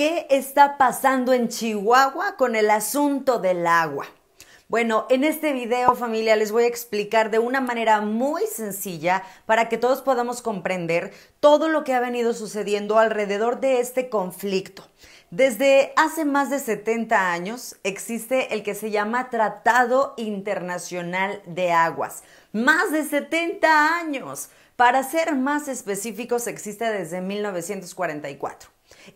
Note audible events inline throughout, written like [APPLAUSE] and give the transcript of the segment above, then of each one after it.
¿Qué está pasando en Chihuahua con el asunto del agua? Bueno, en este video familia les voy a explicar de una manera muy sencilla para que todos podamos comprender todo lo que ha venido sucediendo alrededor de este conflicto. Desde hace más de 70 años existe el que se llama Tratado Internacional de Aguas. Más de 70 años. Para ser más específicos existe desde 1944.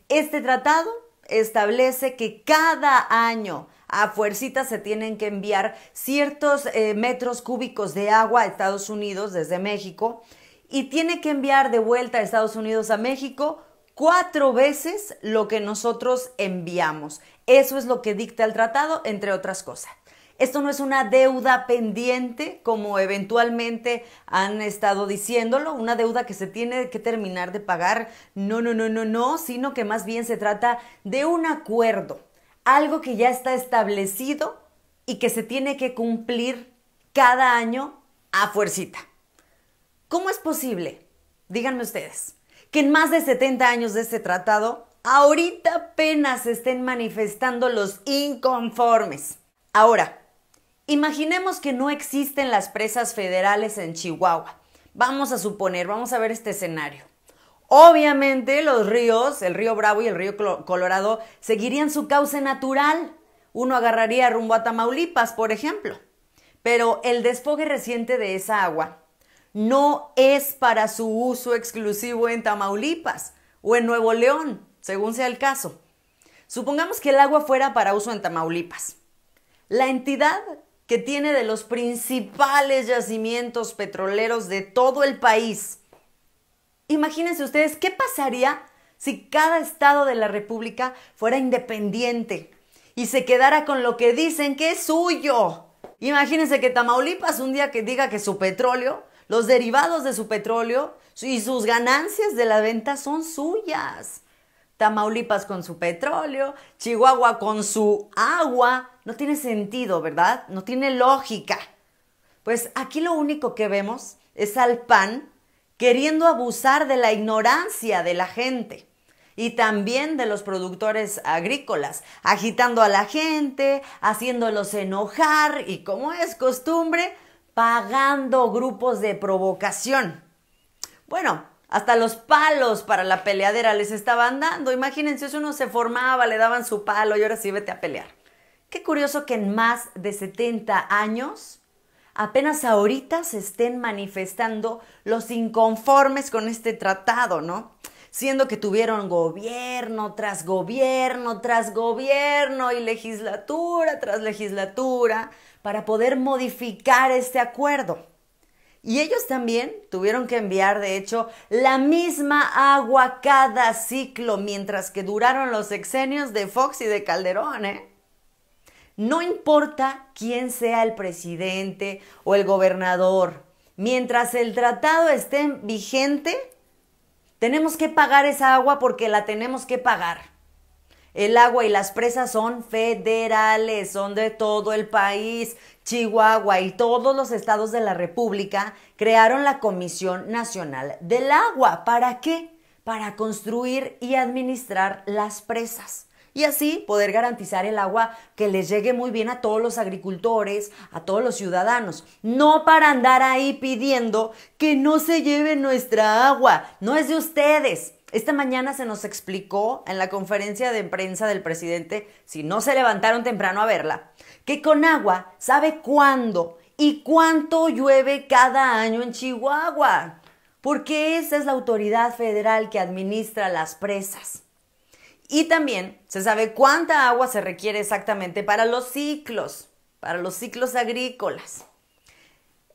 Este tratado establece que cada año a fuercita se tienen que enviar ciertos eh, metros cúbicos de agua a Estados Unidos desde México y tiene que enviar de vuelta a Estados Unidos a México cuatro veces lo que nosotros enviamos. Eso es lo que dicta el tratado, entre otras cosas. Esto no es una deuda pendiente, como eventualmente han estado diciéndolo, una deuda que se tiene que terminar de pagar. No, no, no, no, no, sino que más bien se trata de un acuerdo, algo que ya está establecido y que se tiene que cumplir cada año a fuercita. ¿Cómo es posible? Díganme ustedes, que en más de 70 años de este tratado, ahorita apenas se estén manifestando los inconformes. Ahora, Imaginemos que no existen las presas federales en Chihuahua. Vamos a suponer, vamos a ver este escenario. Obviamente los ríos, el río Bravo y el río Colorado, seguirían su cauce natural. Uno agarraría rumbo a Tamaulipas, por ejemplo. Pero el desfogue reciente de esa agua no es para su uso exclusivo en Tamaulipas o en Nuevo León, según sea el caso. Supongamos que el agua fuera para uso en Tamaulipas. La entidad que tiene de los principales yacimientos petroleros de todo el país. Imagínense ustedes qué pasaría si cada estado de la República fuera independiente y se quedara con lo que dicen que es suyo. Imagínense que Tamaulipas un día que diga que su petróleo, los derivados de su petróleo y sus ganancias de la venta son suyas. Tamaulipas con su petróleo, Chihuahua con su agua. No tiene sentido, ¿verdad? No tiene lógica. Pues aquí lo único que vemos es al PAN queriendo abusar de la ignorancia de la gente y también de los productores agrícolas, agitando a la gente, haciéndolos enojar y, como es costumbre, pagando grupos de provocación. Bueno, hasta los palos para la peleadera les estaban dando. Imagínense, si uno se formaba, le daban su palo y ahora sí vete a pelear. Qué curioso que en más de 70 años, apenas ahorita se estén manifestando los inconformes con este tratado, ¿no? Siendo que tuvieron gobierno tras gobierno tras gobierno y legislatura tras legislatura para poder modificar este acuerdo. Y ellos también tuvieron que enviar, de hecho, la misma agua cada ciclo mientras que duraron los exenios de Fox y de Calderón. ¿eh? No importa quién sea el presidente o el gobernador, mientras el tratado esté vigente, tenemos que pagar esa agua porque la tenemos que pagar. El agua y las presas son federales, son de todo el país. Chihuahua y todos los estados de la República crearon la Comisión Nacional del Agua. ¿Para qué? Para construir y administrar las presas y así poder garantizar el agua que les llegue muy bien a todos los agricultores, a todos los ciudadanos, no para andar ahí pidiendo que no se lleve nuestra agua, no es de ustedes. Esta mañana se nos explicó en la conferencia de prensa del presidente, si no se levantaron temprano a verla, que con agua sabe cuándo y cuánto llueve cada año en Chihuahua, porque esa es la autoridad federal que administra las presas. Y también se sabe cuánta agua se requiere exactamente para los ciclos, para los ciclos agrícolas.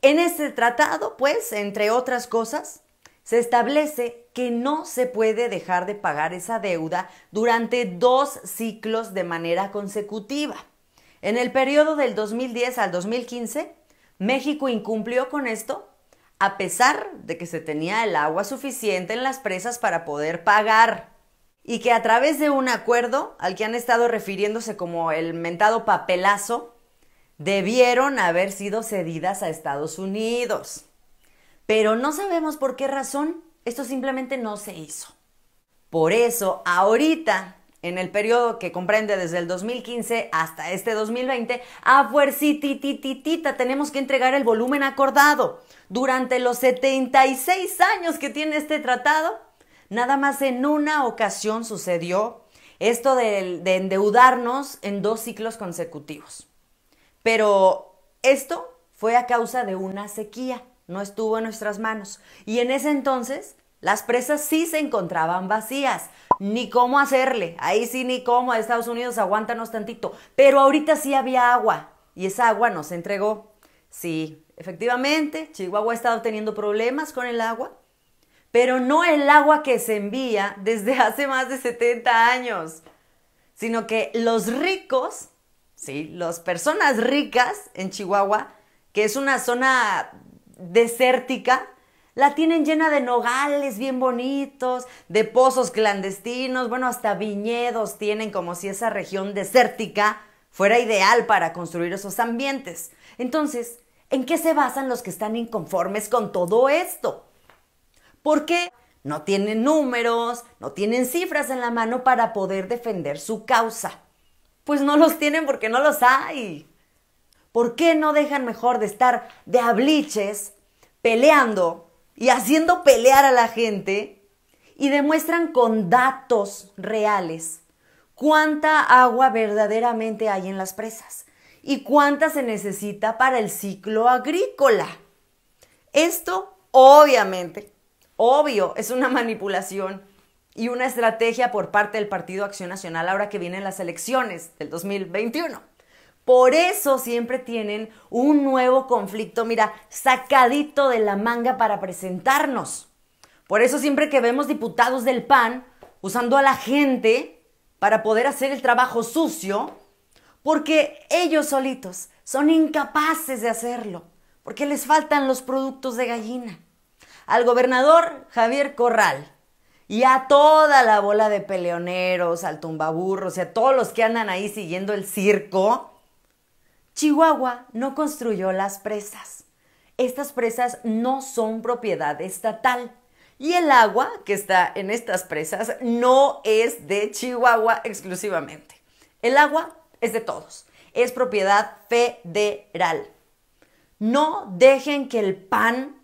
En este tratado, pues, entre otras cosas, se establece que no se puede dejar de pagar esa deuda durante dos ciclos de manera consecutiva. En el periodo del 2010 al 2015, México incumplió con esto, a pesar de que se tenía el agua suficiente en las presas para poder pagar y que a través de un acuerdo al que han estado refiriéndose como el mentado papelazo, debieron haber sido cedidas a Estados Unidos. Pero no sabemos por qué razón esto simplemente no se hizo. Por eso, ahorita, en el periodo que comprende desde el 2015 hasta este 2020, a fuercitititita tenemos que entregar el volumen acordado. Durante los 76 años que tiene este tratado, Nada más en una ocasión sucedió esto de, endeudarnos en dos ciclos consecutivos. Pero esto fue a causa de una sequía, no estuvo en nuestras manos. Y en ese entonces las presas sí se encontraban vacías, ni cómo hacerle, ahí sí ni cómo, Estados Unidos aguántanos tantito, pero ahorita sí había agua y esa agua nos entregó. Sí, efectivamente, Chihuahua ha estado teniendo problemas con el agua, pero no el agua que se envía desde [LAUGHS] hace más de 70 años, sino que los ricos, sí, las personas ricas en Chihuahua, que es una zona desértica, la tienen llena de nogales bien bonitos, de pozos clandestinos, bueno, hasta viñedos tienen como si esa región desértica fuera ideal para construir esos ambientes. Entonces, ¿en qué se basan los que están inconformes con todo esto? qué no tienen números, no tienen cifras en la mano para poder defender su causa. Pues no los tienen porque no los hay. ¿Por qué no dejan mejor de estar de abliches peleando y haciendo pelear a la gente y demuestran con datos reales cuánta agua verdaderamente hay en las presas y cuánta se necesita para el ciclo agrícola? Esto, obviamente, Obvio, es una manipulación y una estrategia por parte del Partido Acción Nacional ahora que vienen las elecciones del 2021. Por eso siempre tienen un nuevo conflicto, mira, sacadito de la manga para presentarnos. Por eso siempre que vemos diputados del PAN usando a la gente para poder hacer el trabajo sucio, porque ellos solitos son incapaces de hacerlo, porque les faltan los productos de gallina al gobernador Javier Corral y a toda la bola de peleoneros, al tumbaburro, y a todos los que andan ahí siguiendo el circo, Chihuahua no construyó las presas. Estas presas no son propiedad estatal. Y el agua que está en estas presas no es de Chihuahua exclusivamente. El agua es de todos. Es propiedad federal. No dejen que el PAN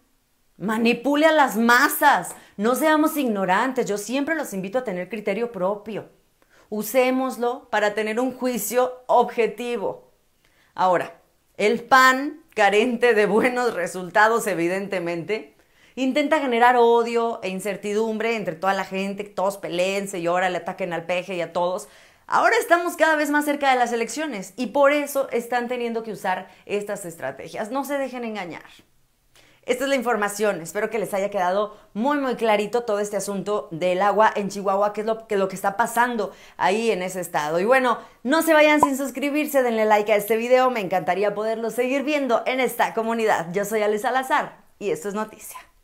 Manipule a las masas. No seamos ignorantes. Yo siempre los invito a tener criterio propio. Usémoslo para tener un juicio objetivo. Ahora, el PAN, carente de buenos resultados evidentemente, intenta generar odio e incertidumbre entre toda la gente, que todos peleense y ahora le ataquen al peje y a todos. Ahora estamos cada vez más cerca de las elecciones y por eso están teniendo que usar estas estrategias. No se dejen engañar. Esta es la información. Espero que les haya quedado muy, muy clarito todo este asunto del agua en Chihuahua, que es lo que, está pasando ahí en ese estado. Y bueno, no se vayan sin suscribirse, denle like a este video. Me encantaría poderlo seguir viendo en esta comunidad. Yo soy Ale Salazar y esto es Noticia.